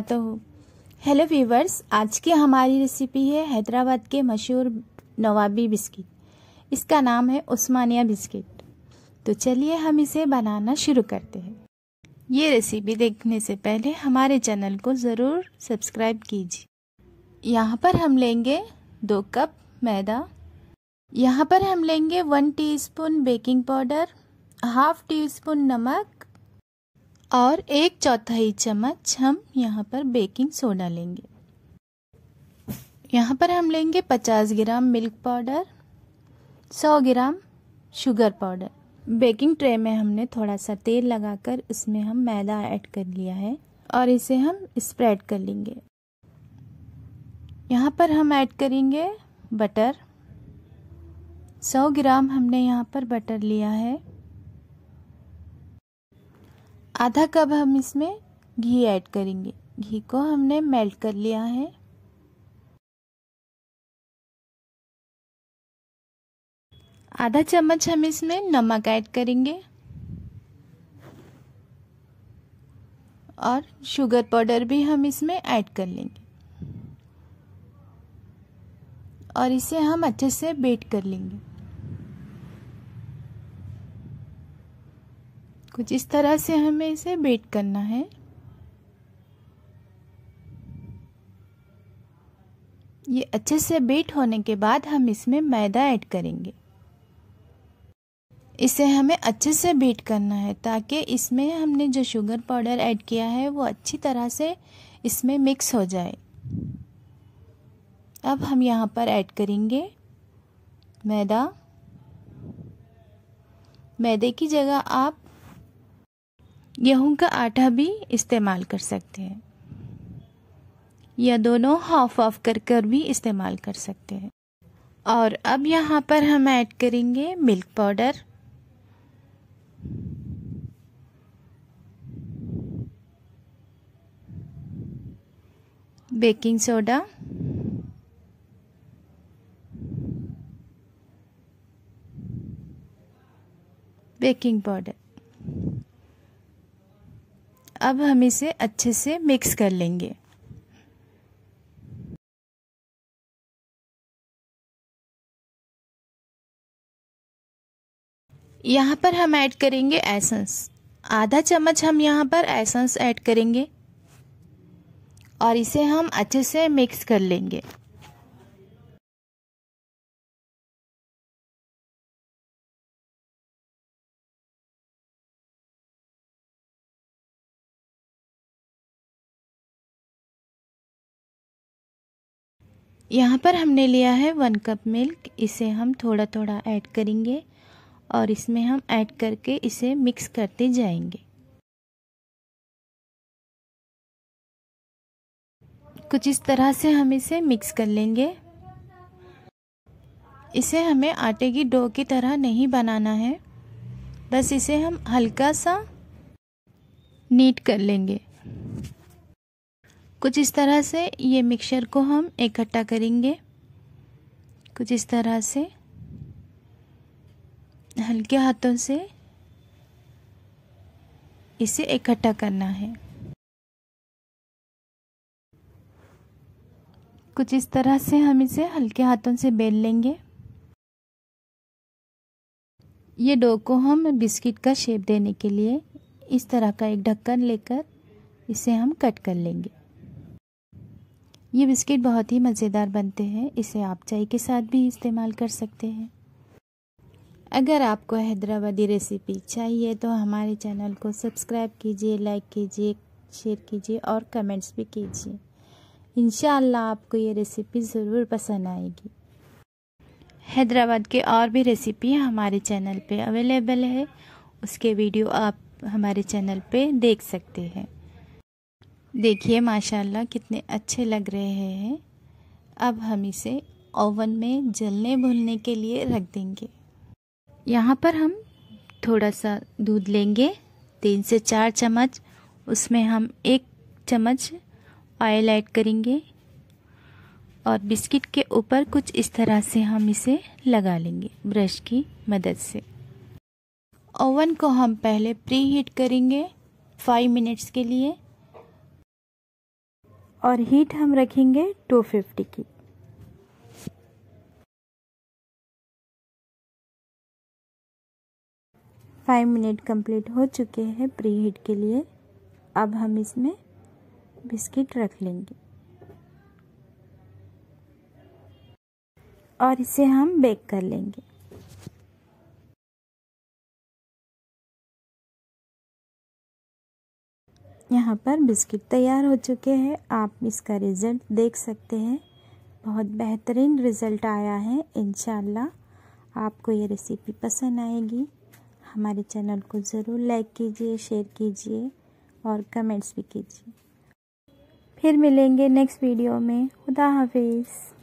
तो hello viewers आज की हमारी रेसिपी है हैदराबाद के मशहूर नवाबी बिस्किट इसका नाम है उस्मानिया बिस्किट तो चलिए हम इसे बनाना शुरू करते हैं ये रेसिपी देखने से पहले हमारे चैनल को ज़रूर सब्सक्राइब कीजिए यहाँ पर हम लेंगे दो कप मैदा यहाँ पर हम लेंगे one teaspoon baking powder half teaspoon नमक और एक चौथाई चम्मच हम यहाँ पर बेकिंग सोडा लेंगे यहाँ पर हम लेंगे 50 gram milk powder 100 gram sugar powder baking tray में हमने थोड़ा सा तेल लगाकर इसमें हम मैदा ऐड कर लिया है और इसे हम स्प्रेड कर लेंगे यहाँ पर हम ऐड करेंगे बटर 100 ग्राम हमने यहाँ पर बटर लिया है आधा कप हम इसमें घी ऐड करेंगे घी को हमने मेल्ट कर लिया है आधा चम्मच हम इसमें नमक ऐड करेंगे और शुगर पाउडर भी हम इसमें ऐड कर लेंगे और इसे हम अच्छे से बेट कर लेंगे कुछ इस तरह से हमें इसे बेट करना है ये अच्छे से बेट होने के बाद हम इसमें मैदा ऐड करेंगे इसे हमें अच्छे से बीट करना है ताकि इसमें हमने जो शुगर पाउडर ऐड किया है वो अच्छी तरह से इसमें मिक्स हो जाए अब हम यहाँ पर ऐड करेंगे मैदा मैदे की जगह आप गेहूं का आटा भी इस्तेमाल कर सकते हैं या दोनों हाफ ऑफ कर कर भी इस्तेमाल कर सकते हैं और अब यहाँ पर हम ऐड करेंगे milk powder baking soda baking powder अब हम इसे अच्छे से मिक्स कर लेंगे यहाँ पर हम ऐड करेंगे एसेंस आधा चम्मच हम यहाँ पर एसेंस ऐड करेंगे और इसे हम अच्छे से मिक्स कर लेंगे यहाँ पर हमने लिया है वन कप मिल्क इसे हम थोड़ा थोड़ा ऐड करेंगे और इसमें हम ऐड करके इसे मिक्स करते जाएंगे कुछ इस तरह से हम इसे मिक्स कर लेंगे इसे हमें आटे की डो की तरह नहीं बनाना है बस इसे हम हल्का सा नीट कर लेंगे कुछ इस तरह से ये मिक्सचर को हम इकट्ठा करेंगे कुछ इस तरह से हल्के हाथों से इसे इकट्ठा करना है कुछ इस तरह से हम इसे हल्के हाथों से बेल लेंगे ये डो को हम बिस्किट का शेप देने के लिए इस तरह का एक ढक्कन लेकर इसे हम कट कर लेंगे ये बिस्किट बहुत ही मज़ेदार बनते हैं इसे आप चाय के साथ भी इस्तेमाल कर सकते हैं अगर आपको हैदराबादी रेसिपी चाहिए तो हमारे चैनल को सब्सक्राइब कीजिए लाइक कीजिए शेयर कीजिए और कमेंट्स भी कीजिए इन आपको ये रेसिपी ज़रूर पसंद आएगी हैदराबाद के और भी रेसिपी हमारे चैनल पे अवेलेबल है उसके वीडियो आप हमारे चैनल पे देख सकते हैं देखिए माशाल्लाह कितने अच्छे लग रहे हैं अब हम इसे ओवन में जलने भुलने के लिए रख देंगे यहाँ पर हम थोड़ा सा दूध लेंगे तीन से चार चम्मच उसमें हम एक चम्मच ऑयल ऐड करेंगे और बिस्किट के ऊपर कुछ इस तरह से हम इसे लगा लेंगे ब्रश की मदद से ओवन को हम पहले प्री हीट करेंगे फाइव मिनट्स के लिए और हीट हम रखेंगे 250 की फाइव मिनट कंप्लीट हो चुके हैं प्री हीट के लिए अब हम इसमें बिस्किट रख लेंगे और इसे हम बेक कर लेंगे यहाँ पर बिस्किट तैयार हो चुके हैं आप इसका रिज़ल्ट देख सकते हैं बहुत बेहतरीन रिज़ल्ट आया है इन आपको ये रेसिपी पसंद आएगी हमारे चैनल को ज़रूर लाइक कीजिए शेयर कीजिए और कमेंट्स भी कीजिए फिर मिलेंगे नेक्स्ट वीडियो में खुदा हाफिज़